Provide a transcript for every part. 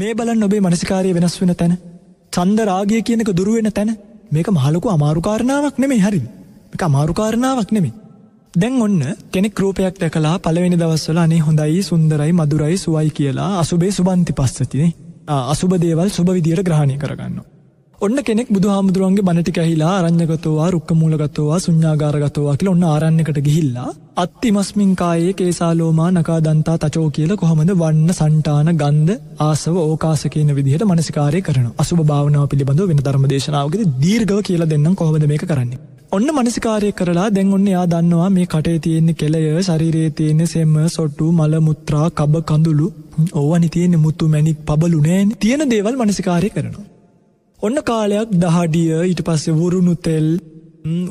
මේ බලන් ඔබේ මනසිකාරය වෙනස් වෙන තැන චන්ද රාගය කියනක දුරුවෙන තැන මේක මහලොකු අමාරුකාරණාවක් නෙමේ හරි එක අමාරුකාරණාවක් නෙමේ දැන් ඔන්න කෙනෙක් රූපයක් දැකලා පළවෙනි දවස්වල අනේ හොඳයි සුන්දරයි මදුරයි සුවයි කියලා අසුබේ සුබන්ති පස්සතිනේ අසුබ දේවල් සුභ විදියට ග්‍රහණය කරගන්නවා ඔන්න කෙනෙක් බුදුහාමුදුරුවන්ගේ බණ ටික ඇහිලා අරඤ්‍යගතෝවා රුක්කමූලගතෝවා ශුඤ්ඤාගාරගතෝවා කියලා ඔන්න ආරණ්‍යකට ගිහිල්ලා අත්තිමස්මින් කායේ කේසාලෝමා නකාදන්තා තචෝ කියලා කොහොමද වන්න సంతාන ගන්ධ ආසව ඕකාස කියන විදිහට මනසිකාරය කරනවා. අසුබ භාවනාව පිළිබඳව වෙන ධර්ම දේශනාවකදී දීර්ඝව කියලා දෙන්නම් කොහොමද මේක කරන්නේ. ඔන්න මනසිකාරය කරලා දැන් ඔන්න යා දන්නවා මේ කටේ තියෙන්නේ කෙලය ශරීරයේ තියෙන සෙම සොට්ටු මල මුත්‍රා කබ කඳුළු ඕවනි තියෙන්නේ මුතු මැණික් පබලු නෑනේ තියෙන දේවල් මනසිකාරය කරනවා ඔන්න කාලයක් දහඩිය ඊට පස්සේ වුරුණු තෙල්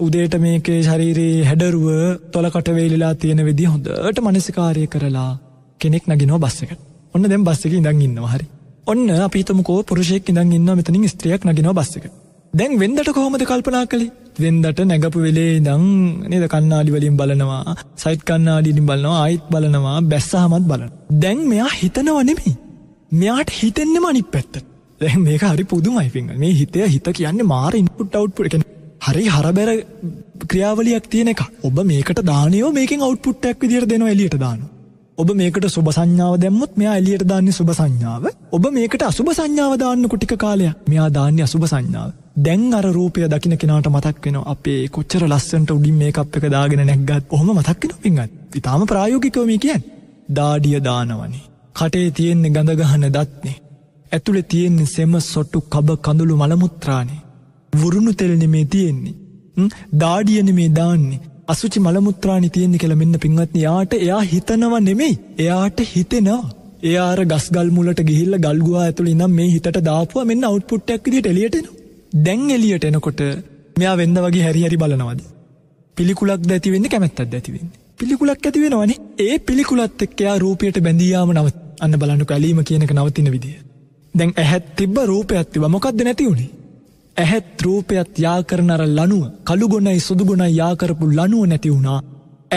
උදේට මේකේ ශරීරයේ හැඩරුව තොලකට වේලිලා තියෙන විදි හොඳට මනසිකාරය කරලා කෙනෙක් නගෙනවා බස් එකට. ඔන්න දැන් බස් එකේ ඉඳන් ඉන්නවා හරි. ඔන්න අපි හිතමුකෝ පුරුෂයෙක් ඉඳන් ඉන්නවා මෙතනින් ස්ත්‍රියක් නගෙනවා බස් එකට. දැන් වෙන්දට කොහොමද කල්පනා කළේ? වෙන්දට නැගපු වෙලේ ඉඳන් නේද කන්නාඩි වලින් බලනවා, සයිට් කන්නාඩියෙන් බලනවා, ආයිත් බලනවා, බැස්සහමත් බලනවා. දැන් මෙයා හිතනව නෙමෙයි. මෙයාට හිතෙන්නම අනිත් පැත්තට. දැන් මේක හරි පුදුමයි පිංහල මේ හිතය හිත කියන්නේ මාර ඉන්පුට් අවට්පුට එක හරි හරබැර ක්‍රියාවලයක් තියෙන එක ඔබ මේකට දානයෝ මේකින් අවට්පුට්ටක් විදිර දෙනවා එලියට දාන ඔබ මේකට සුබ සංඥාව දැම්මුත් මෙයා එලියට දාන්නේ සුබ සංඥාව ඔබ මේකට අසුබ සංඥාව දාන්න කුටික කාලයක් මෙයා දාන්නේ අසුබ සංඥාව දැන් අර රූපය දකින කෙනට මතක් වෙන අපේ කොච්චර ලස්සන්ට උඩින් මේ අප් එක දාගෙන නැක්ගත් හොම මතක්කෙන පින්ගත් ඉතාම ප්‍රායෝගිකවමී කියන් දාඩිය දානවනේ කටේ තියෙන්නේ ගඳගහන දත්නේ ඇතුළෙ තියෙන්නේ සෙම සොට්ටු කබ කඳුළු මළමුත්‍රානේ. වුරුණු තෙල්නෙ මේ තියෙන්නේ. දාඩියන මේ දාන්නේ අසුචි මළමුත්‍රාණි තියෙන්නේ කළ මෙන්න පින්වත්න යාට එයා හිතනව නෙමෙයි එයාට හිතෙනවා ඒආර ගස්ගල් මුලට ගිහිල්ල ගල්ගවා ඇතුළි නම් මේ හිතට දාපුුව මෙන්න අවට්පුට්ටක්දිට එලියටෙන දැන් එලියට එනකොට මෙයා වෙන්න වගේ හැරිහැරි බලනවද පිළිකුලක් දැතිවෙන්න කැමැත්තත් ඇතිවෙන් පිළිකුලක් ඇතිවෙනවානේ ඒ පිළිකුලත් එක්කයා රූපයට බැඳයාම නවත් අන්න බලන්නු කලීම කියනක නවතින විදිිය දැන් ඇහැත් තිබ රූපයක් තිබ මොකක්ද නැතිවුණේ. ඇහැත් රූපයත් යාකරනර ලනුව කළුගොනයි සුදුගුණයි යාකරපු ලනුව නැති වුණා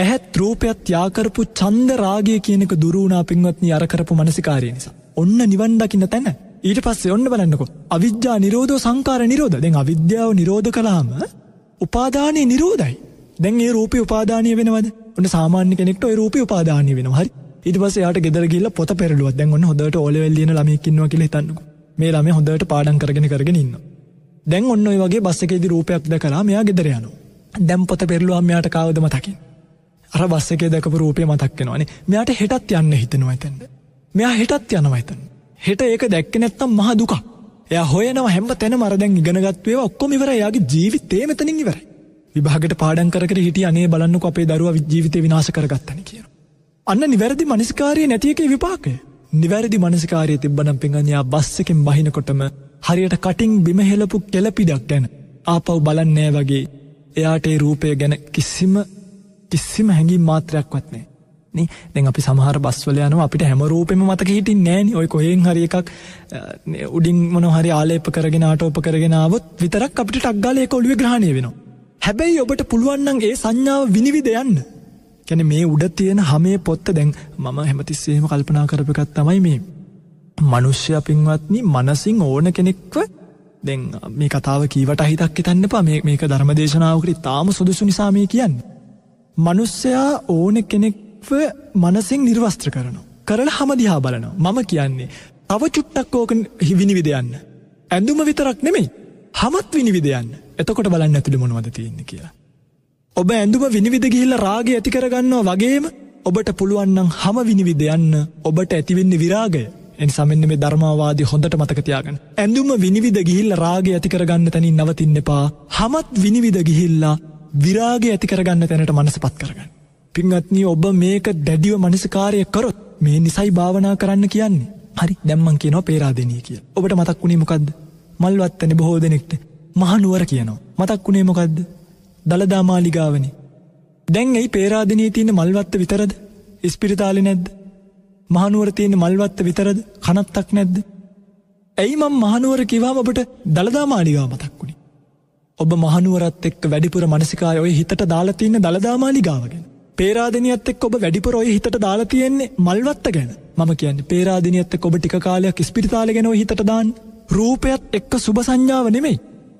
ඇහැත් රූපයත් යාකරපු චන්දරාගේ කියනෙක දුරුණා පින්වත්නි අරකරපු මනසිකාරය නිසා ඔන්න නිවන්ඩකින්න තැන ඊට පස්සේ ඔන්න බලන්නකො අවිද්‍යා නිරෝධ සංකාර නිරෝධ දෙන් අවිද්‍යාව නිරෝධ කළාම උපාධානය නිරෝධයි දැන් ඒ රූපය උපාධානය වෙනවද ඔන්න සාමාන්‍ය කෙනෙක්ට ඔය රූපය උපාධානය වෙනවා හරි ඉතිපස් යාට ගෙදර ගිල්ල පොත පෙරලුව දැන් ඔන්න හොදට ඕලවල්ලියන ළමයකින්නවා කියල හිතන්නක මේ ළමය හොඳට පාඩන් කරගෙන කරගෙන ඉන්න දැන් ඔන්න ඔයි වගේ බස්සකේදි රූපයක් ද කලා මෙයා ගෙදර යනු දැම් පොත පෙරලුවම් යාට කාවද මතකින් අර බස්සකේ දැකපු රූපය මතක්කෙනවානේ මෙයාට හෙටත් යන්න හිතෙනවා ඇතැන්ද මෙයා හෙටත් යනවා ඇතන් හෙට ඒක දැක්ක නැත්තම් මහ දුකක් එය හොයනවා හැම තැන මරදැන් ඉගෙනගත්වේ ඔක්කොම ඉවර යාගේ ජීවිත් තේමතනින් ඉවරයි විභාගට පාඩන් කර හිටිය අනේ බලන්නක අපේ දරුව ජීවිත විනාශ කරගත්තනක අන්න නිවැරදි මනස්කාරය නැතියකේ විපාකය. නිවැරදි මනසිකාරය තිබ්බනම් පිඟඥයා බස්සකෙන් බහිනකොටම හරියට කටින් බිමහෙලපු කෙලපිඩක් ගැන ආපව් බලන්නෑ වගේ එයාටේ රූපය ගැන කිසිම කිසිම හැඟි මාත්‍රයක් වත්නේ. දෙ අපි සහර බස්වලයන අපිට හැමරූපෙම මතක හිටි නෑන ඔය කොහෙෙන් හරි එකක් උඩින් මොන හරි ආලේප කරගෙන ආටෝප කරගෙනාවත් විතරක් අපිට ටක්ගාලය කොළුව ග්‍රහණය වෙනවා. හැබැයි ඔබට පුළුවන්න්නන් ඒ සංඥාව විනිවිදයන්න කියන්නේ මේ උඩ තියෙන හැමේ පොත්ත දැන් මම හැමතිස්සෙම කල්පනා කරපු එකක් තමයි මේ මනුෂ්‍ය පින්වත්නි මනසින් ඕන කෙනෙක්ව දැන් මේ කතාව කීවට හිතක් හිතන්න එපා මේ මේක ධර්මදේශනාවකට තාම සුදුසු නිසා මේ කියන්නේ. මනුස්සයා ඕන කෙනෙක්ව මනසින් නිර්වස්ත්‍ර කරනවා. කරලා හැම දිහා බලනවා. මම කියන්නේ තව චුට්ටක් ඕක විනිවිද යන්න. ඇඳුම විතරක් නෙමෙයි. හැමත් විනිවිද යන්න. එතකොට බලන්න ඇතුළේ මොනවද තියෙන්නේ කියලා. ඔබ ඇඳුම විනිවිද ගිහිල්ල රාග ඇති කරගන්නවා වගේම ඔබට පුළුවන්නම් හම විනිවිද යන්න ඔබට ඇතිවෙන්නේ විරාගය. එනිසාමෙන්න්න මේ ධර්මවාද හොඳට මතකතියාගන්න. ඇඳුම විනිවිද ගිහිල්ල රාග ඇතිකරගන්න තැනින් නවතින්න එපා හමත් විනිවිද ගිහිල්ලා විරාග ඇතිකරගන්න තැනට මනස පත් කරගන්න. පින්ගත්නී ඔබ මේක දැඩිව මනසිකාරය කරොත් මේ නිසයි භාවනා කරන්න කියන්නේ. හරි දැම්මන් කියනෝ පේරාදනී කිය. ඔබට මතක් වුණේ මොකක්ද මල්වත්තන බොහෝ දෙනෙක්ට මහනුවර කියනවා. මතක් වුණේ මොකක්ද දළදා මාලිගාවනේ. දැන් ඇයි පේරාධනයේ තියෙන මල්වත්ත විතරද? ඉස්පිරිතාලේ නැද්ද? මහනුවර තියෙන මල්වත්ත විතරද? කනත්තක් නැද්ද? ඇයි මම මහනුවර කිව්වම ඔබට දළදා මාලිගාව මතක් වුනේ? ඔබ මහනුවරත් එක්ක වැඩිපුර මානසිකාය ඔය හිතට දාලා තියෙන දළදා මාලිගාව ගැන. පේරාදනියත් එක් ඔබ වැඩිපුර ඔය හිතට දාලා තියෙන්නේ මල්වත්ත ගැන මම කියන්න පේරාදිනියත් එක් ඔබ ටික කාලයක් ස්පිරිතාල ගැන හිතට දාන්න රූපයත් එක්ක සුබ සංඥාව නෙමෙයි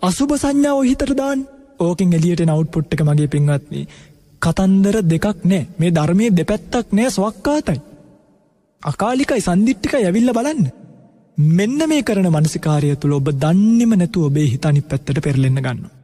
අසුබ සංඥාව හිතට දාන්න ඕකින් එලියට නවට්පුට් එක මගේ පින්වත්නි කතන්දර දෙකක් නෑ මේ ධර්මය දෙපැත්තක් නෑ ස්වක්කාතයි. අකාලිකයි සන්දිිට්ටික ඇවිල්ල බලන්න. මෙන්න මේ කරන මනසිකාරය තුළ ඔබ දන්නෙම නැතු ඔබේ හිතනි පැත්තට පෙරලෙන්න ගන්නවා.